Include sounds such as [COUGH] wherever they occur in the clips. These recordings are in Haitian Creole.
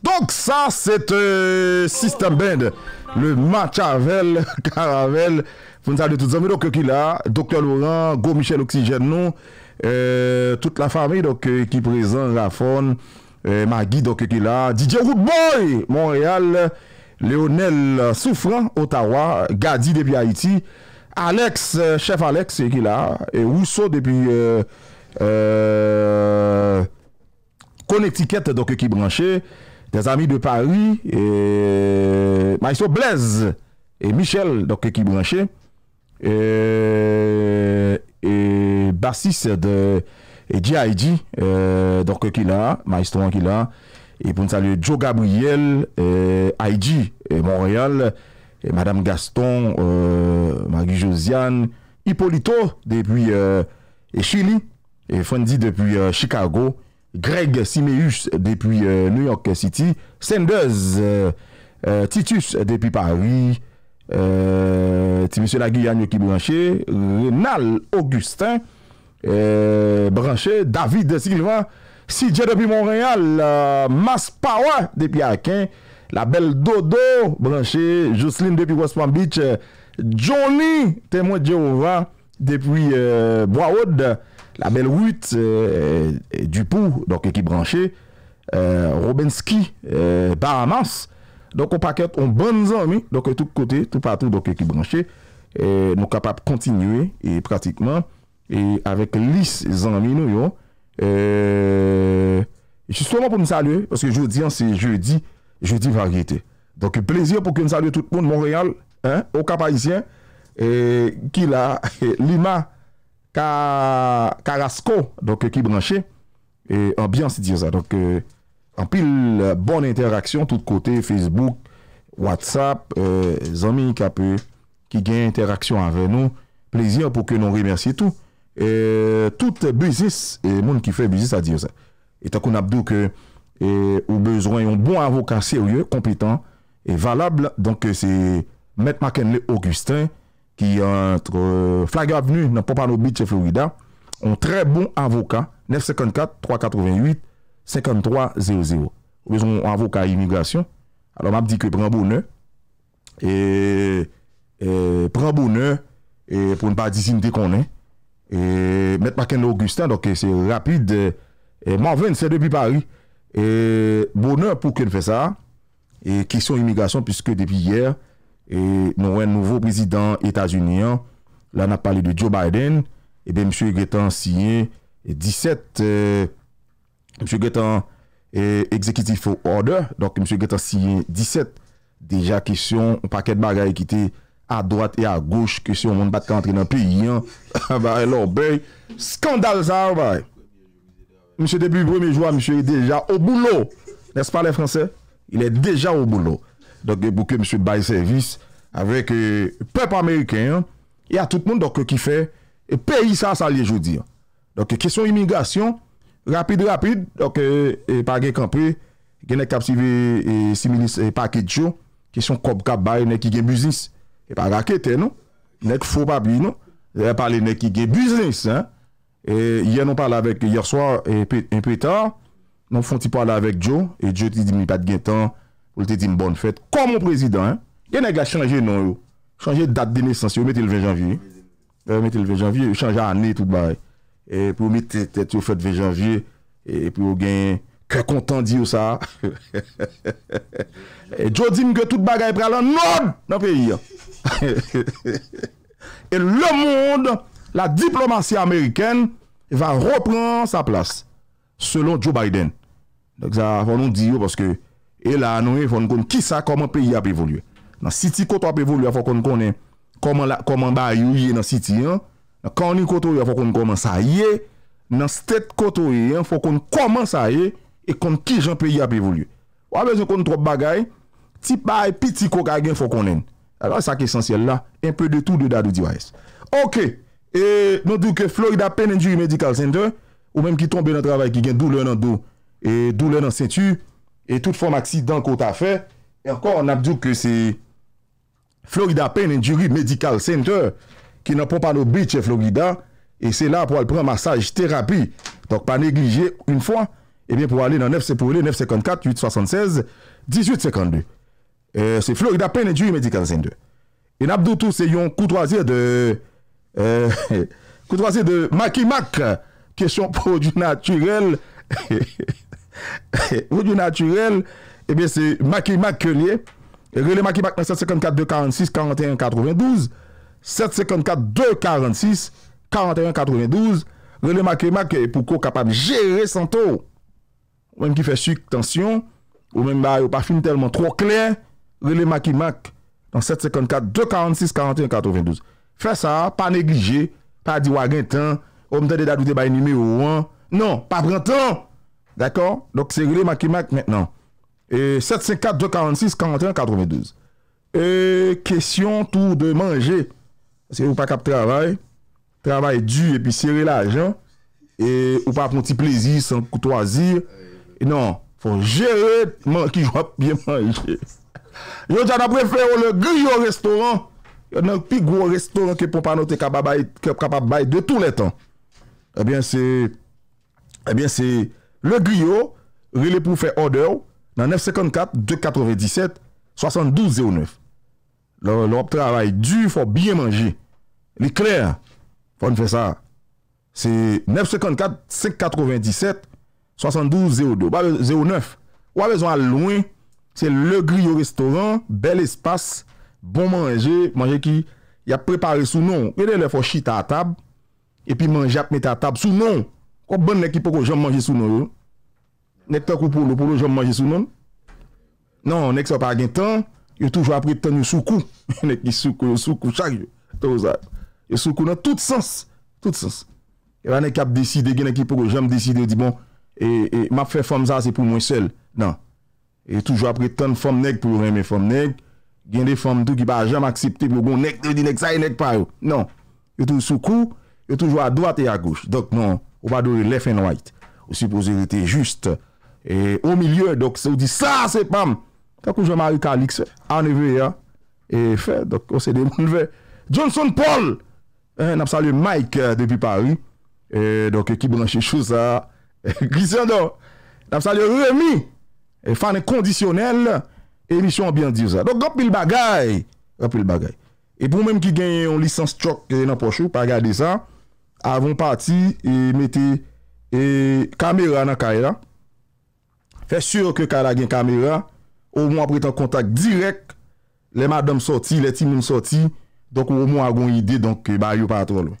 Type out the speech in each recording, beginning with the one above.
donc ça c'est euh, System Band le Machavel [LAUGHS] Caravel. vous nous avez tous amis donc euh, qui là docteur Laurent Go Michel Oxygène nous euh, toute la famille donc qui présent Rafon Magui donc qui là DJ Boy, Montréal Léonel Souffrant Ottawa Gadi depuis Haïti Alex, euh, chef Alex ki la, et Rousseau depi Konektiket euh, euh, doke ki branche, Des Amis de Paris, Maestro Blaise, et Michel doke ki branche, et Bassis de G.I.G. doke ki la, Maestro an ki la, et Ponsalou Joe Gabriel, A.I.G. et Montréal, Madame Gaston, euh, Marie-Josiane, Hippolito depi euh, Chili, Fondi depi euh, Chicago, Greg Simeus depi New York City, Senders, Titus depi Paris, Timisola Guyanyo ki branche, Renal Augustin branche, David Silva, CJ Depi Montreal, Mas Pawa depi Akin, la bel Dodo branche, Jocelyne depi West Palm Beach, Johnny, temwen Jehova, depi euh, Boa Ode, la bel Wout, euh, Dupou, doke ki branche, euh, Robenski, Baramas, doke paket, on bon zanmi, doke tout kote, tout patou, doke ki branche, nou kapap kontinue, pratikman, avek lis zanmi nou yo, jisouman pou m salue, poske jodi an, se jodi, Je di varieté. Donc, plésir pou kè n sa lè tout moun, Montréal, ou kapayizien, ki la, Lima, Karasko, donc ki branche, ambiance diyo zè. Donc, an euh, pil bon interaksyon, tout kote, Facebook, WhatsApp, Zomi, euh, Kapè, ki gen interaksyon anve nou, plésir pou kè non remersi tout. Tout bizis, moun ki fè bizis a diyo zè. Etakoun abdou kè, E, ou bezwen yon bon avokat serye, Komplitant, Et valable, Donke se Met Makenle Augustin, Ki entre euh, Flag Avenue, Nan Popano Beach, Che Florida, On tre bon avokat, 954-388-5300, Ou bezwen avokat imigrasyon, Alon ap di ke pre bonnen, Et pre bonnen, Et pou n'pa disin de konen, Et Met Makenle Augustin, Donke se rapide, Et m'en ven se depi Paris, E, Bonneur pou kèd fè sa Kèsyon e, imigrasyon Piske depi yè e, Nouwen nouvo prezident Etats-Unis La nan pale de Joe Biden Ebe msè Gretan Siyen 17 Msè Gretan Executive for Order Msè Gretan Siyen 17 Dèja kèsyon pakèd bagay kite A doat e a gouche kèsyon Moun batkantre nan piyi Skandal zare Monsye debi bremejwa, monsye e deja oboulo Nes pa le franse? Il e deja oboulo Dok e bouke monsye bayi servis Avèk e euh, pep amèrikè E a tout moun doke ki fè E peyi sa salye joudi Dok e kesyon imigrasyon Rapide rapide Dok e pagè kampri Genèk kapsive similis e pakèdjou Kesyon kop kap bayi nek i gen biznis E pagè akète nou Nèk fò babli nou Repale nek i gen biznis Yen nou parle avek yerswa Yen pou etan Nou fon ti parle avek Djo E Djo ti di mi pat gen tan Ou ti di m bon fèt Kwa moun prezident Yen nè gwa chanje nou Chanje dat dene sensi Ou mette l vè janvye Ou chanje anè tout bare E pou ou mette tè tè tè fèt vè janvye E pou ou gen Kè kontan di ou sa [LAUGHS] E Djo di m ke tout bare Pre alan non nan peyi E le moun [LAUGHS] E le moun La diplomasi Ameriken va repran sa plas. Selon Joe Biden. Zavon nou di yo, e la anouye foun kon ki sa koman peyi ap evolye. Nan siti koto ap evolye foun kon konen koman la komanda yu ye nan siti yon. Nan kouni koto yon foun kon konman sa ye. Nan stet koto yon foun kon konman sa ye e kon ki jan peyi ap evolye. Ou a bezon kon trop bagay, ti bayi pi ti koka yon foun konen. Agon sa ki esansyel la, enpe de tou de dadou diwa es. Ok, E nou dou ke Florida Pain and Jury Medical Center, ou menm ki tombe nan travay ki gen dou lè nan dou, e dou lè nan sètu, e tout fòm aksidant kò ta fè, e rkò an ap dou ke se Florida Pain and Jury Medical Center, ki nan pou pa nou bit chè e Florida, e se la pou al prè massage terapi, dok pa neglije un fò, e bè pou alè nan 954-876-1852. E se Florida Pain and Jury Medical Center. E nan ap doutou se yon koutwazir de Kou euh, [LAUGHS] de c'est de makimak question [LAUGHS] produit naturel [LAUGHS] produit naturel eh bien c'est makimak que lié Rele makimak dans 754-246-41-92 754-246-41-92 Rele makimak pour gérer gérer taux santo Ou même qui fait sucre, Ou même bah, pas ou pas fin tellement trop clair Rele makimak dans 754-246-41-92 Fè sa, pa neglije, pa di wagentan, omte de dadoute baye nime ou an. Non, pa brentan! D'akor? Dok serile makimak mennan. E, 754-246-4192. E, kesyon tou de manje. Se ou pa kap travay, travay du epi serile ajan, e ou pa ap nou ti plezi, san koutwazir. E non, fon jere, man ki jwa p'ye manje. Yo jana prefè ou le gri yo restoran, Yon nan pi gwo restoran ki pou panote kababay de tou letan. Ebyen se... Ebyen se... Le griyo, rele pou fe odew nan 954-297-7209. Lop trabay du, fo biye manje. Li kler, fon fe sa. Se 954-597-7202. Ba 09. Ou a bezon a louen, se le griyo restoran, bel espas... Bon manje, manje ki y ap prepare sou non. E de le fò chita a tab, epi manje ap mette a tab sou non. Kou bon nek ki pou kou jom manje sou non yo? Nek to kou pou lopolo jom manje sou non? Non, nek sa pa gen tan, yo toujwa [LAUGHS] apre tan yon soukou. Nek ki soukou, soukou, chak yo. Yo soukou nan tout sens. Tout sens. E la nek ap deside gen nek ki pou kou jom deside, di bon, e map fe fòm za, se pou mwen sel. Nan. Yo toujwa apre tan fòm neg pou yon reme fòm neg. gen de fom tou ki pa jam aksepte pou goun nek de di nek saye nek parou. Non, yo tou soukou, yo tou jou a doat e a gouch. Dok non, ou pa do le left and right. Ou si pou ze yote juste. E, ou milieu, dok se ou di sa se pam. Takou jom a yu Kalix, ane ve ya. E fe, dok o se de moun ve. Johnson Paul! E, nap salye Mike, euh, depi parou. E, dok ki blanche chou euh, sa. Grisendo! Nap salye Remy! E fanen kondisyonel! E, E misyon an biyan dir sa. Dok gopil bagay. Gopil bagay. E pou mèm ki genye yon lisans chok genye nan pochou, pa gade sa, avon pati, e mette e kamera nan kay la. Fè sur ke kala gen kamera, ou moun apretan kontak direk, le madame sorti, le timoun sorti, dok ou moun agon yi di, donk eh, bayo patro lo.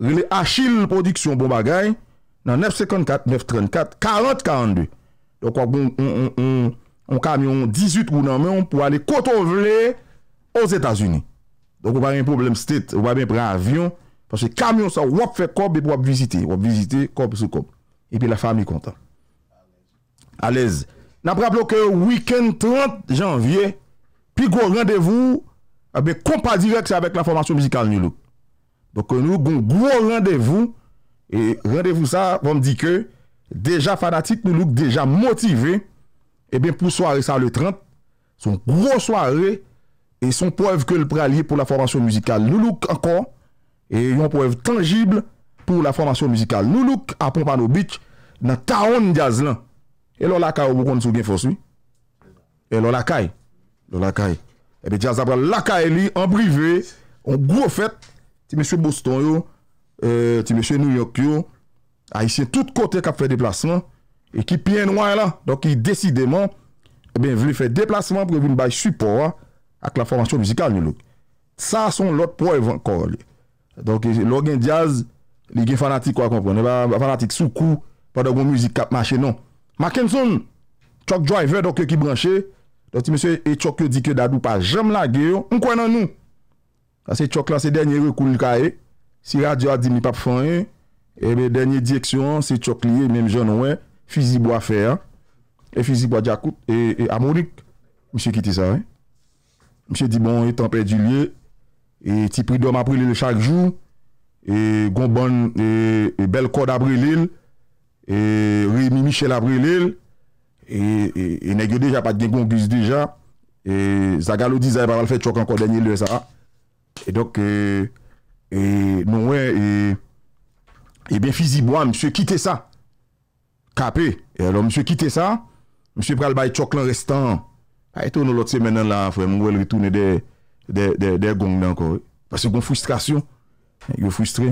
Le achil prodiksyon bon bagay, nan 954, 934, 4042. Dok ak bon, on, on, on, On kamyon 18 gounan men, pou ane koto vle, os Etasuni. Donk ou ba ren problem stit, ou ba ben pre avyon, panche kamyon sa wap fe kob, et wap visite, wap visite, kob se kob. Epi la fami kontan. A lez. Napra bloke weekend 30 janvye, pi gwo randevou, abe eh kompazivek se abek la formasyon mizikal nou luk. Donk nou gwo randevou, e randevou sa, vam di ke, deja fanatik nou luk, deja motivé, e eh ben pou soare sa le 30, son gro soare, e son poev ke l pralye pou la formasyon muzikal. Loulouk ankon, e yon poev tangible pou la formasyon muzikal. Loulouk apon pa nou bit, nan taon jazz lan. E lor laka ou goun sou gen foswi? E lor laka e? Lor laka e. E eh be jazz apon laka e li, an brivé, an gro fèt, ti mèche Boustan yo, euh, ti mèche New York yo, a y si tout kote kap fè deplasman, Ekipi enwa eh la, do ki desideman, e ben vile fè deplasman pou ke vile baye support ak la formasyon muzikal nou lòk. Sa son lòt pou evan kor lè. Donke, lò gen jazz, li gen fanatik wak konpon, ne ba fanatik soukou, pa do kon muzik kap mache non. Maken son, chok driver, do ke ki branche, do ti mese, e chok yo dike dadou pa jem la geyo, mkwen nan nou. A se chok la, se denye rekoun lika e, si radyo a di mi pap fanyen, eh e be denye diyeksyon, se chok liye, menm jen wè, Fizi bo bon, a fè a, e Fizi bo a dja kout, e Amorik, msè kitè sa, msè di bon, e tanpe di liye, e ti pridom apri li le chak jou, e gom bon, e bel kod apri li, e Rémi Michel apri li, e negyo deja pat gen gongus deja, e Zagalo di zay pa val fè chok anko denye li, e sa a, e dok, e non wè, e ben Fizi bo an, msè kitè sa, E alon mswe kite sa Mswe pral bay chok lan restan ah, bon, A eto nou lot se menen la Fwe mwen retoune de gong nan kore Pase gwen frustrasyon Yo frustre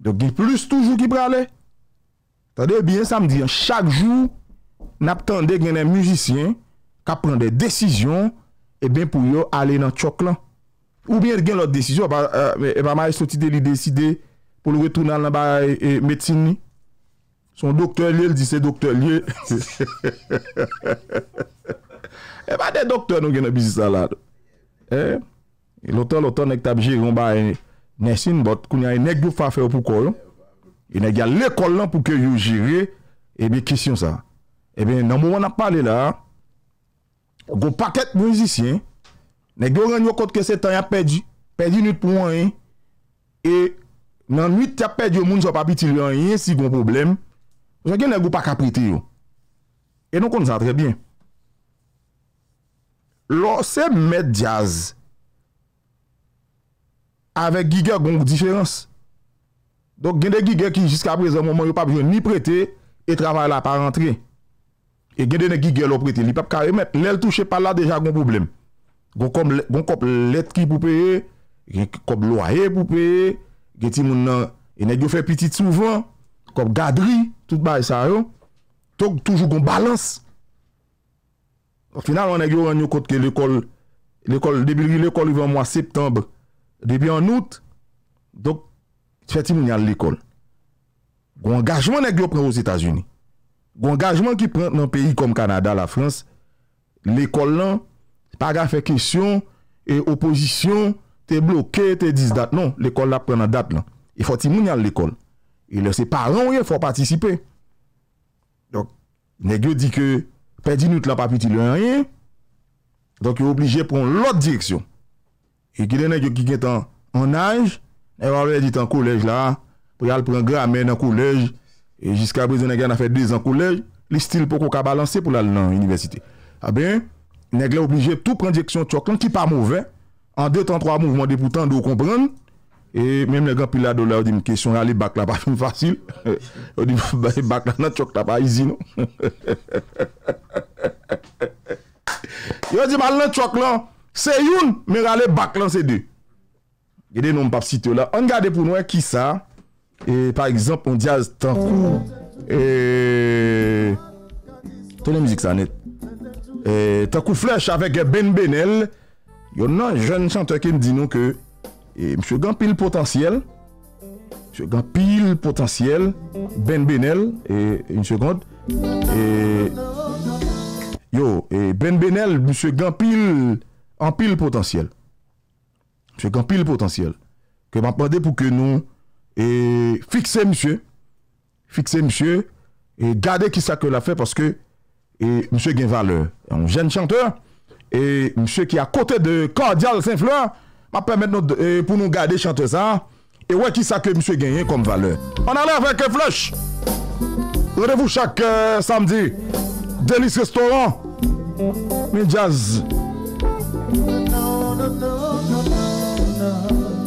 Do gwen plus toujou ki prale Tade bien samdi an Chak jou naptande genen mjusisyen Ka prende desisyon E ben pou yo ale nan chok lan Ou bien gen lot desisyon E eh ba eh eh maye soti de li deside Po lou retounan nan bay medsini Son doktor liye, li di se doktor liye. [LAUGHS] E ba de doktor nou gen a bizisa la. E, e loutan loutan nek tabi jiri yon ba e nesin bot, kounya e nek do fafe ou pou kolon. E nek yal le kolon pou ke yon jiri e be kisyon sa. E be nan mou an ap pale la, go paket mounzisyen, nek do ren yon kote ke setan ya pedi, pedi nout pou an yon, e, e nan nout ya pedi ou moun se pa bi tiran yon si gon probleme, Gen gen ne go pa ka prete yo. E non kon sa tre bien. Lo se med yaz, avek gigye gongou diferans. Don gen de gigye ki jiska prese momon yo pa biyon ni prete, e travay la pa rentre. E gen de ne gigye lo prete, li pep ka remet. Lel touche pala deja gong problem. Gong kop let ki poupeye, gen kop loaye poupeye, gen ti moun nan, e ne go fe petit souvan, kop gadri poupeye, tout bari sa yo, touk toujou goun balans. Ou final, an e gyo an yon kote ke l'ekol, l'ekol, debi li l'ekol yon mwa septembre, debi an out, dok, fè ti moun yal l'ekol. Gou an gajman an e gyo pran ouz Etats-Unis. Gou an gajman ki pran nan peyi konm Kanada la Frans, l'ekol lan, pa gwa fè kesyon, e oposisyon, te blokè, te diz dat, non, l'ekol la pran nan dat lan. E fò ti moun yal l'ekol. E le se paran ouye, fwa patisipe. Donk, negyo di ke, pedi nou te la papit, ilo enye. Donk, yo oblije pon l'ot direksyon. E gile negyo ki gen tan anaj, eva wè dit an kolej la, pou yal pren gramen an kolej, e jiska brezou negyan a fè dèz an kolej, li stil poko ka balanse pou lal nan universite. A ah ben, negyo oblije pou pren direksyon choklon ki pa mouvè, an detan trwa mouvman depoutan de ou kompranm, E menm lèk an pila do la ou di m kèsyon rale bak la pa foun [LAUGHS] fasyl. Ou di bak la nan tchok la pa izi nou. [LAUGHS] Yo di man nan tchok la, se youn, men rale bak la se de. Gede nou m pap sit yo la. An gade pou nou e kisa, e par exemple, on diaz tan. E... Tonè müzik sa net. E... Tan kou flesh avèk e ben benel, yo nan jen chante ki m di nou ke... Mse Gampil Potansiel, Mse Gampil Potansiel, Ben Benel, Mse God, Ben Benel, Mse Gampil Potansiel, Mse Gampil Potansiel, keman pande pou ke nou, fikse Mse, fikse Mse, e gade ki sa ke la fe, mse Genval, gen chanteur, mse ki akote de Kordial, mse Gampil Potansiel, m'a permettre de pour nous garder chanter ça. Hein. Et ouais, qui ça que monsieur gagné comme valeur. On allait avec Flush. Rendez-vous chaque euh, samedi. Délice Restaurant. Mais jazz.